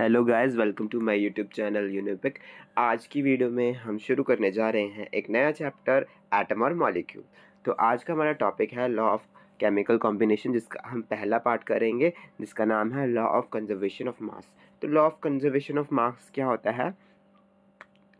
hello guys welcome to my YouTube channel यूनिपिक आज की वीडियो में हम शुरू करने जा रहे हैं एक नया चैप्टर एटम और मॉलिक्यूल तो आज का हमारा टॉपिक है लॉ ऑफ केमिकल कॉम्बिनेशन जिसका हम पहला पार्ट करेंगे जिसका नाम है law of conservation of mass तो law of conservation of mass क्या होता है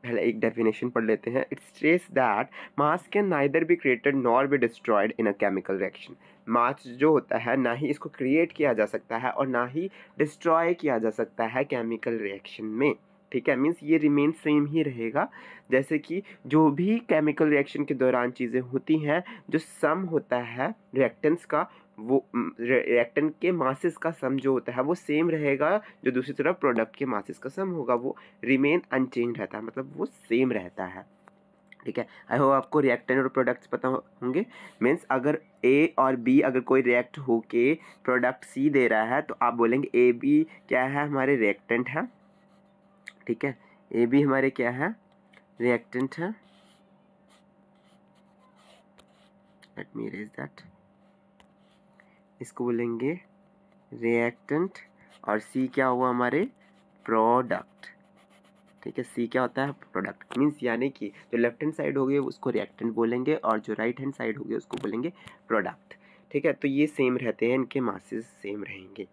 पहले एक डेफिनेशन पढ़ लेते हैं इट ट्रेस that mass can neither be created nor be destroyed in a chemical reaction mass जो होता है ना ही इसको क्रिएट किया जा सकता है और ना ही डिस्ट्रॉय किया जा सकता है केमिकल रिएक्शन में ठीक है मीन्स ये रिमेन सेम ही रहेगा जैसे कि जो भी केमिकल रिएक्शन के दौरान चीज़ें होती हैं जो सम होता है रिएक्टेंस का वो रिएक्टेंट के मासेस का सम जो होता है वो सेम रहेगा जो दूसरी तरफ प्रोडक्ट के मासेस का सम होगा वो रिमेन अनचेंज रहता है मतलब वो सेम रहता है ठीक है आई होप आपको रिएक्टेंट और प्रोडक्ट्स पता होंगे मीन्स अगर ए और बी अगर कोई रिएक्ट होके प्रोडक्ट सी दे रहा है तो आप बोलेंगे ए बी क्या है हमारे रिएक्टेंट है ठीक है ए बी हमारे क्या है रिएक्टेंट है लेट मी रेज दैट इसको बोलेंगे रिएक्टेंट और सी क्या हुआ हमारे प्रोडक्ट ठीक है सी क्या होता है प्रोडक्ट मीन्स यानी कि जो लेफ्ट हैंड साइड होगी उसको रिएक्टेंट बोलेंगे और जो राइट हैंड साइड होगी उसको बोलेंगे प्रोडक्ट ठीक है तो ये सेम रहते हैं इनके मासेस सेम रहेंगे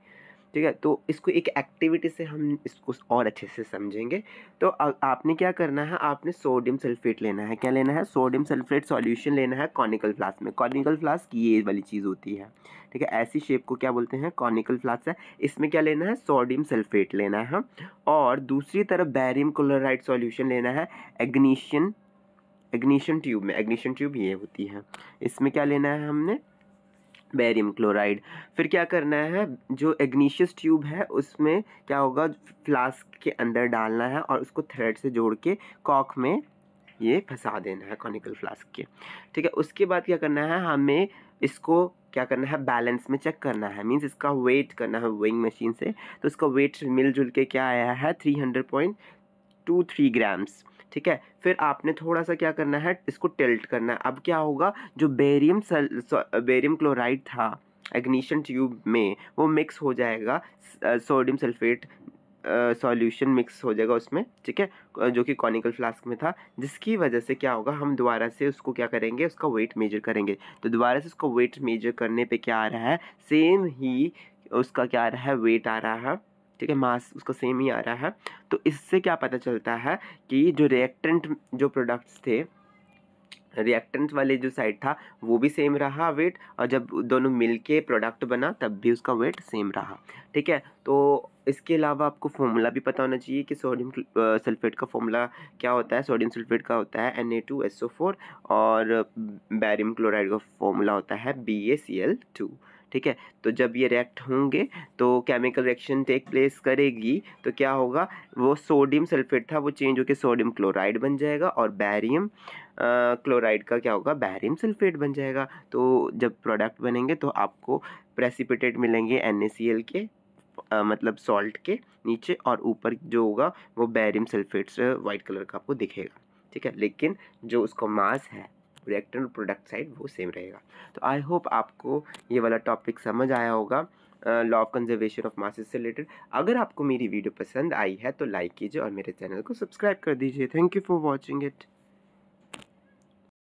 ठीक है तो इसको एक एक्टिविटी से हम इसको और अच्छे से समझेंगे तो आ, आपने क्या करना है आपने सोडियम सल्फेट लेना है क्या लेना है सोडियम सल्फेट सॉल्यूशन लेना है कॉनिकल फ्लास्क में कॉनिकल फ्लास्क ये वाली चीज़ होती है ठीक है ऐसी शेप को क्या बोलते हैं कॉनिकल फ्लास्क है इसमें क्या लेना है सोडियम सल्फेट लेना है और दूसरी तरफ बैरियम क्लोराइड सॉल्यूशन लेना है एग्नीशियन एग्नीशियन ट्यूब में एग्नीशियन ट्यूब ये होती है इसमें क्या लेना है हमने बैरियम क्लोराइड फिर क्या करना है जो एग्नीशियस ट्यूब है उसमें क्या होगा फ्लास्क के अंदर डालना है और उसको थ्रेड से जोड़ के कॉक में ये फंसा देना है कॉनिकल फ्लास्क के ठीक है उसके बाद क्या करना है हमें इसको क्या करना है बैलेंस में चेक करना है मीन्स इसका वेट करना है वेइंग मशीन से तो इसका वेट मिलजुल के क्या आया है three hundred point two three grams ठीक है फिर आपने थोड़ा सा क्या करना है इसको टिल्ट करना है अब क्या होगा जो बेरियम सल बेरियम क्लोराइड था एग्निशन ट्यूब में वो मिक्स हो जाएगा सोडियम सल्फेट सॉल्यूशन मिक्स हो जाएगा उसमें ठीक है जो कि कॉनिकल फ्लास्क में था जिसकी वजह से क्या होगा हम दोबारा से उसको क्या करेंगे उसका वेट मेजर करेंगे तो दोबारा से उसका वेट मेजर करने पे क्या आ रहा है सेम ही उसका क्या आ रहा है वेट आ रहा है ठीक है मास उसका सेम ही आ रहा है तो इससे क्या पता चलता है कि जो रिएक्टेंट जो प्रोडक्ट्स थे रिएक्टेंट वाले जो साइड था वो भी सेम रहा वेट और जब दोनों मिलके प्रोडक्ट बना तब भी उसका वेट सेम रहा ठीक है तो इसके अलावा आपको फॉर्मूला भी पता होना चाहिए कि सोडियम सल्फेट का फॉर्मूला क्या होता है सोडियम सल्फेट का होता है N A two S O four और बैरियम क्लोराइड का फॉर्मूला होता है B A C L two ठीक है तो जब ये रिएक्ट होंगे तो केमिकल रिएक्शन टेक प्लेस करेगी तो क्या होगा वो सोडियम सल्फेट था वो चेंज होकर सोडियम क्लोराइड बन जाएगा और बैरियम क्लोराइड का क्या होगा बैरियम सल्फेट बन जाएगा तो जब प्रोडक्ट बनेंगे तो आपको प्रेसिपिटेट मिलेंगे एन के आ, मतलब सॉल्ट के नीचे और ऊपर जो होगा वो बैरियम सल्फेट वाइट कलर का आपको दिखेगा ठीक है लेकिन जो उसको मास है रिएक्टर और प्रोडक्ट साइड वो सेम रहेगा तो आई होप आपको ये वाला टॉपिक समझ आया होगा law of conservation of masses से रिलेटेड अगर आपको मेरी वीडियो पसंद आई है तो लाइक कीजिए और मेरे चैनल को सब्सक्राइब कर दीजिए thank you for watching it